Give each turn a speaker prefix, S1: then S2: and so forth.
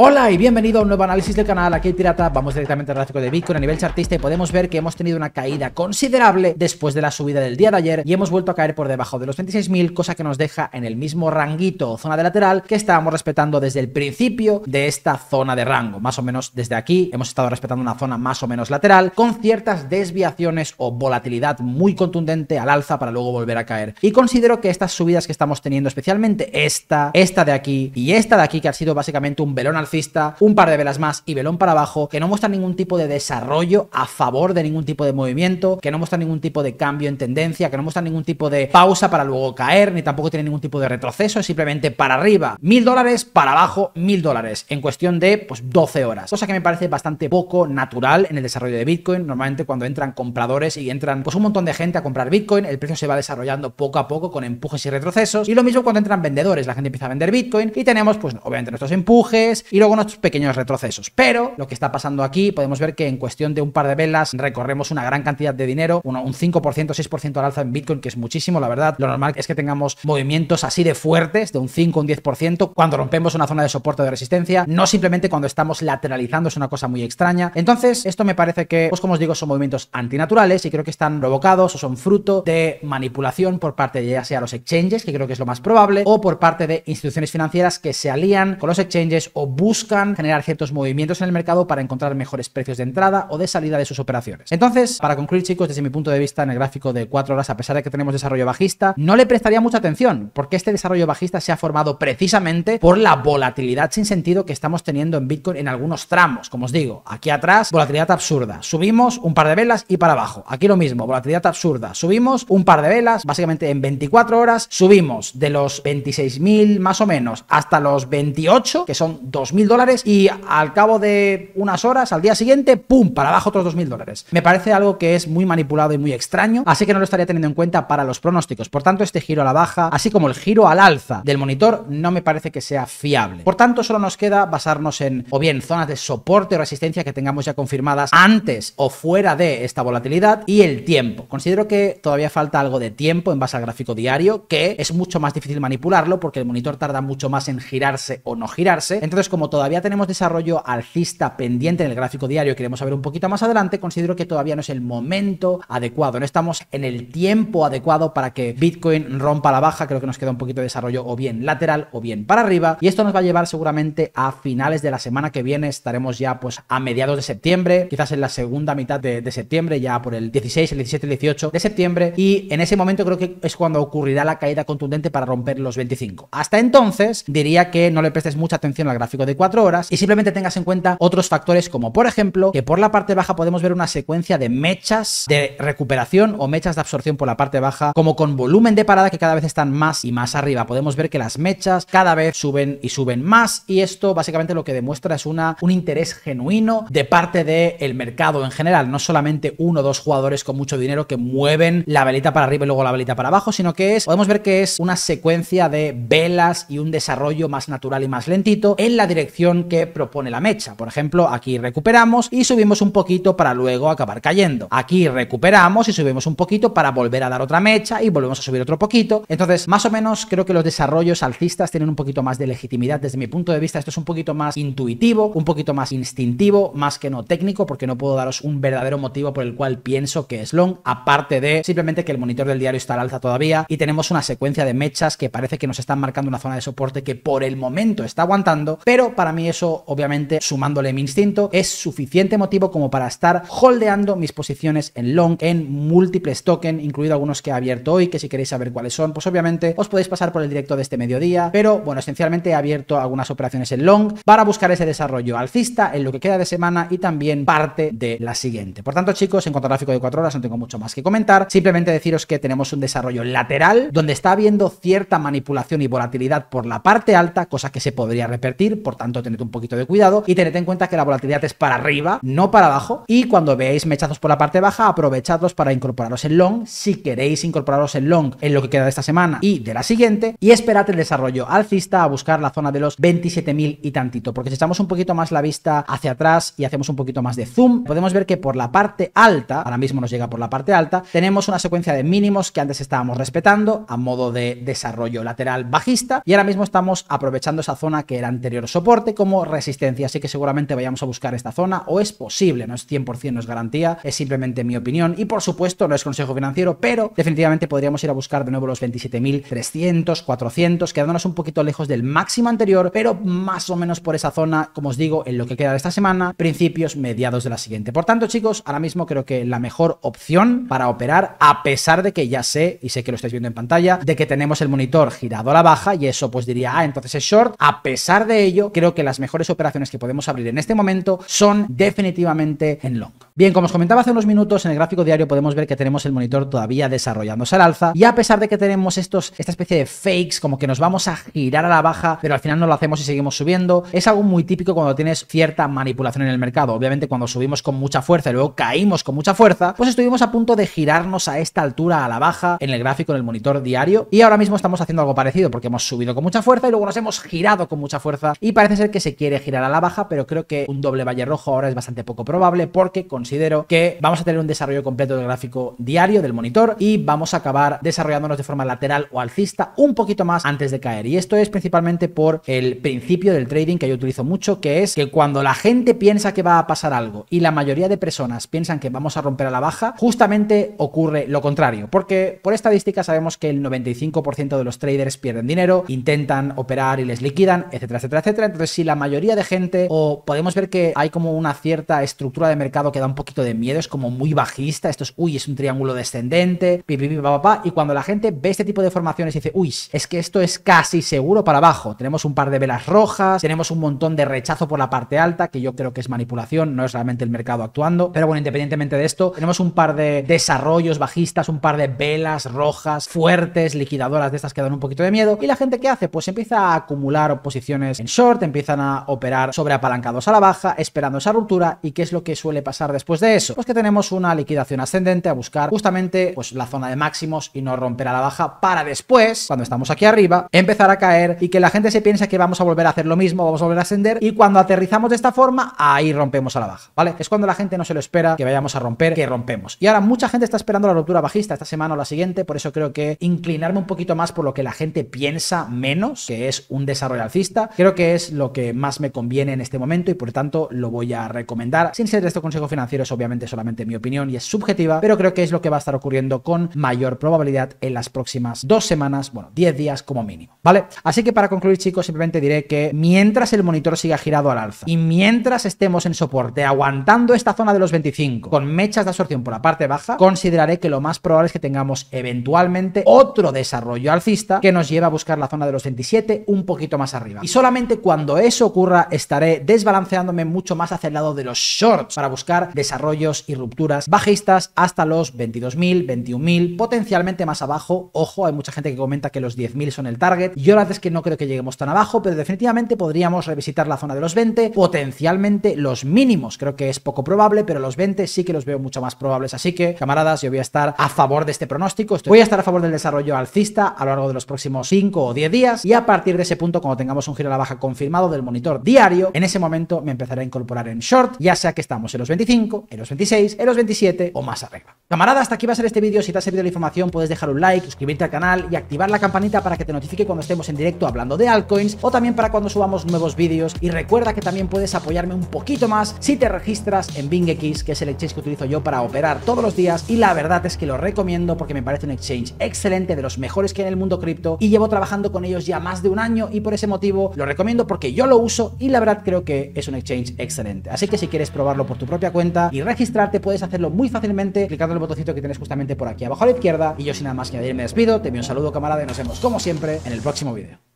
S1: Hola y bienvenido a un nuevo análisis del canal, aquí Tirata, vamos directamente al gráfico de Bitcoin a nivel chartista y podemos ver que hemos tenido una caída considerable después de la subida del día de ayer y hemos vuelto a caer por debajo de los 26.000, cosa que nos deja en el mismo ranguito o zona de lateral que estábamos respetando desde el principio de esta zona de rango, más o menos desde aquí hemos estado respetando una zona más o menos lateral con ciertas desviaciones o volatilidad muy contundente al alza para luego volver a caer y considero que estas subidas que estamos teniendo, especialmente esta, esta de aquí y esta de aquí que ha sido básicamente un velón al un par de velas más y velón para abajo, que no muestra ningún tipo de desarrollo a favor de ningún tipo de movimiento, que no muestra ningún tipo de cambio en tendencia, que no muestra ningún tipo de pausa para luego caer, ni tampoco tiene ningún tipo de retroceso, es simplemente para arriba mil dólares, para abajo mil dólares, en cuestión de pues 12 horas, cosa que me parece bastante poco natural en el desarrollo de Bitcoin, normalmente cuando entran compradores y entran pues un montón de gente a comprar Bitcoin, el precio se va desarrollando poco a poco con empujes y retrocesos, y lo mismo cuando entran vendedores, la gente empieza a vender Bitcoin y tenemos pues obviamente nuestros empujes luego unos pequeños retrocesos. Pero lo que está pasando aquí, podemos ver que en cuestión de un par de velas recorremos una gran cantidad de dinero, un 5%, 6% al alza en Bitcoin, que es muchísimo, la verdad. Lo normal es que tengamos movimientos así de fuertes, de un 5, un 10%, cuando rompemos una zona de soporte o de resistencia, no simplemente cuando estamos lateralizando, es una cosa muy extraña. Entonces, esto me parece que, pues como os digo, son movimientos antinaturales y creo que están provocados o son fruto de manipulación por parte de ya sea los exchanges, que creo que es lo más probable, o por parte de instituciones financieras que se alían con los exchanges o buscan buscan generar ciertos movimientos en el mercado para encontrar mejores precios de entrada o de salida de sus operaciones. Entonces, para concluir chicos, desde mi punto de vista en el gráfico de 4 horas, a pesar de que tenemos desarrollo bajista, no le prestaría mucha atención porque este desarrollo bajista se ha formado precisamente por la volatilidad sin sentido que estamos teniendo en Bitcoin en algunos tramos, como os digo, aquí atrás, volatilidad absurda, subimos un par de velas y para abajo, aquí lo mismo, volatilidad absurda, subimos un par de velas, básicamente en 24 horas, subimos de los 26.000 más o menos hasta los 28, que son 2.000 dólares y al cabo de unas horas, al día siguiente, ¡pum!, para abajo otros mil dólares. Me parece algo que es muy manipulado y muy extraño, así que no lo estaría teniendo en cuenta para los pronósticos. Por tanto, este giro a la baja, así como el giro al alza del monitor, no me parece que sea fiable. Por tanto, solo nos queda basarnos en o bien zonas de soporte o resistencia que tengamos ya confirmadas antes o fuera de esta volatilidad y el tiempo. Considero que todavía falta algo de tiempo en base al gráfico diario, que es mucho más difícil manipularlo porque el monitor tarda mucho más en girarse o no girarse. Entonces, como todavía tenemos desarrollo alcista pendiente en el gráfico diario queremos saber un poquito más adelante, considero que todavía no es el momento adecuado, no estamos en el tiempo adecuado para que Bitcoin rompa la baja, creo que nos queda un poquito de desarrollo o bien lateral o bien para arriba y esto nos va a llevar seguramente a finales de la semana que viene, estaremos ya pues a mediados de septiembre, quizás en la segunda mitad de, de septiembre, ya por el 16, el 17, el 18 de septiembre y en ese momento creo que es cuando ocurrirá la caída contundente para romper los 25. Hasta entonces diría que no le prestes mucha atención al gráfico de 4 horas y simplemente tengas en cuenta otros factores como por ejemplo que por la parte baja podemos ver una secuencia de mechas de recuperación o mechas de absorción por la parte baja como con volumen de parada que cada vez están más y más arriba. Podemos ver que las mechas cada vez suben y suben más y esto básicamente lo que demuestra es una, un interés genuino de parte del mercado en general, no solamente uno o dos jugadores con mucho dinero que mueven la velita para arriba y luego la velita para abajo, sino que es, podemos ver que es una secuencia de velas y un desarrollo más natural y más lentito en la dirección dirección que propone la mecha. Por ejemplo, aquí recuperamos y subimos un poquito para luego acabar cayendo. Aquí recuperamos y subimos un poquito para volver a dar otra mecha y volvemos a subir otro poquito. Entonces, más o menos creo que los desarrollos alcistas tienen un poquito más de legitimidad. Desde mi punto de vista, esto es un poquito más intuitivo, un poquito más instintivo, más que no técnico, porque no puedo daros un verdadero motivo por el cual pienso que es long, aparte de simplemente que el monitor del diario está al alza todavía y tenemos una secuencia de mechas que parece que nos están marcando una zona de soporte que por el momento está aguantando, pero para mí eso, obviamente, sumándole mi instinto, es suficiente motivo como para estar holdeando mis posiciones en long, en múltiples tokens, incluido algunos que he abierto hoy, que si queréis saber cuáles son, pues obviamente os podéis pasar por el directo de este mediodía. Pero bueno, esencialmente he abierto algunas operaciones en long para buscar ese desarrollo alcista en lo que queda de semana y también parte de la siguiente. Por tanto, chicos, en cuanto al gráfico de 4 horas no tengo mucho más que comentar. Simplemente deciros que tenemos un desarrollo lateral donde está habiendo cierta manipulación y volatilidad por la parte alta, cosa que se podría repetir. Por tanto, tened un poquito de cuidado y tened en cuenta que la volatilidad es para arriba, no para abajo. Y cuando veáis mechazos por la parte baja, aprovechadlos para incorporaros en long. Si queréis incorporaros en long en lo que queda de esta semana y de la siguiente, y esperad el desarrollo alcista a buscar la zona de los 27.000 y tantito, porque si echamos un poquito más la vista hacia atrás y hacemos un poquito más de zoom, podemos ver que por la parte alta, ahora mismo nos llega por la parte alta, tenemos una secuencia de mínimos que antes estábamos respetando a modo de desarrollo lateral bajista y ahora mismo estamos aprovechando esa zona que era anterior soporte como resistencia, así que seguramente vayamos a buscar esta zona, o es posible, no es 100%, no es garantía, es simplemente mi opinión, y por supuesto no es consejo financiero, pero definitivamente podríamos ir a buscar de nuevo los 27.300, 400, quedándonos un poquito lejos del máximo anterior, pero más o menos por esa zona, como os digo, en lo que queda de esta semana, principios, mediados de la siguiente. Por tanto, chicos, ahora mismo creo que la mejor opción para operar, a pesar de que ya sé, y sé que lo estáis viendo en pantalla, de que tenemos el monitor girado a la baja, y eso pues diría, ah, entonces es short, a pesar de ello, creo que las mejores operaciones que podemos abrir en este momento son definitivamente en long. Bien, como os comentaba hace unos minutos, en el gráfico diario podemos ver que tenemos el monitor todavía desarrollándose al alza y a pesar de que tenemos estos, esta especie de fakes, como que nos vamos a girar a la baja, pero al final no lo hacemos y seguimos subiendo, es algo muy típico cuando tienes cierta manipulación en el mercado. Obviamente cuando subimos con mucha fuerza y luego caímos con mucha fuerza, pues estuvimos a punto de girarnos a esta altura a la baja en el gráfico, en el monitor diario y ahora mismo estamos haciendo algo parecido porque hemos subido con mucha fuerza y luego nos hemos girado con mucha fuerza y parece ser que se quiere girar a la baja, pero creo que un doble valle rojo ahora es bastante poco probable porque con considero que vamos a tener un desarrollo completo del gráfico diario del monitor y vamos a acabar desarrollándonos de forma lateral o alcista un poquito más antes de caer. Y esto es principalmente por el principio del trading que yo utilizo mucho, que es que cuando la gente piensa que va a pasar algo y la mayoría de personas piensan que vamos a romper a la baja, justamente ocurre lo contrario, porque por estadística sabemos que el 95% de los traders pierden dinero, intentan operar y les liquidan, etcétera, etcétera, etcétera. Entonces, si la mayoría de gente, o podemos ver que hay como una cierta estructura de mercado que da un poquito de miedo, es como muy bajista, esto es, uy, es un triángulo descendente, y cuando la gente ve este tipo de formaciones dice, uy, es que esto es casi seguro para abajo, tenemos un par de velas rojas, tenemos un montón de rechazo por la parte alta, que yo creo que es manipulación, no es realmente el mercado actuando, pero bueno, independientemente de esto, tenemos un par de desarrollos bajistas, un par de velas rojas fuertes, liquidadoras de estas que dan un poquito de miedo, y la gente ¿qué hace, pues empieza a acumular posiciones en short, empiezan a operar sobre apalancados a la baja, esperando esa ruptura, y qué es lo que suele pasar después pues de eso? Pues que tenemos una liquidación ascendente a buscar justamente pues, la zona de máximos y no romper a la baja para después, cuando estamos aquí arriba, empezar a caer y que la gente se piense que vamos a volver a hacer lo mismo, vamos a volver a ascender y cuando aterrizamos de esta forma, ahí rompemos a la baja, ¿vale? Es cuando la gente no se lo espera que vayamos a romper, que rompemos. Y ahora mucha gente está esperando la ruptura bajista esta semana o la siguiente, por eso creo que inclinarme un poquito más por lo que la gente piensa menos, que es un desarrollo alcista, creo que es lo que más me conviene en este momento y por tanto lo voy a recomendar sin ser de este consejo financiero es obviamente solamente mi opinión y es subjetiva, pero creo que es lo que va a estar ocurriendo con mayor probabilidad en las próximas dos semanas, bueno, 10 días como mínimo, ¿vale? Así que para concluir chicos, simplemente diré que mientras el monitor siga girado al alza y mientras estemos en soporte aguantando esta zona de los 25 con mechas de absorción por la parte baja, consideraré que lo más probable es que tengamos eventualmente otro desarrollo alcista que nos lleva a buscar la zona de los 27 un poquito más arriba. Y solamente cuando eso ocurra estaré desbalanceándome mucho más hacia el lado de los shorts para buscar desarrollos y rupturas bajistas hasta los 22.000, 21.000, potencialmente más abajo. Ojo, hay mucha gente que comenta que los 10.000 son el target. Yo la verdad es que no creo que lleguemos tan abajo, pero definitivamente podríamos revisitar la zona de los 20, potencialmente los mínimos. Creo que es poco probable, pero los 20 sí que los veo mucho más probables. Así que, camaradas, yo voy a estar a favor de este pronóstico. Voy a estar a favor del desarrollo alcista a lo largo de los próximos 5 o 10 días y a partir de ese punto, cuando tengamos un giro a la baja confirmado del monitor diario, en ese momento me empezaré a incorporar en short, ya sea que estamos en los 25, en los 26, en los 27 o más arriba. Camarada, hasta aquí va a ser este vídeo. Si te ha servido la información, puedes dejar un like, suscribirte al canal y activar la campanita para que te notifique cuando estemos en directo hablando de altcoins o también para cuando subamos nuevos vídeos. Y recuerda que también puedes apoyarme un poquito más si te registras en BingX, que es el exchange que utilizo yo para operar todos los días. Y la verdad es que lo recomiendo porque me parece un exchange excelente, de los mejores que hay en el mundo cripto. Y llevo trabajando con ellos ya más de un año y por ese motivo lo recomiendo porque yo lo uso y la verdad creo que es un exchange excelente. Así que si quieres probarlo por tu propia cuenta, y registrarte, puedes hacerlo muy fácilmente clicando el botoncito que tienes justamente por aquí abajo a la izquierda. Y yo sin nada más que añadir me despido, te envío un saludo camarada y nos vemos como siempre en el próximo vídeo.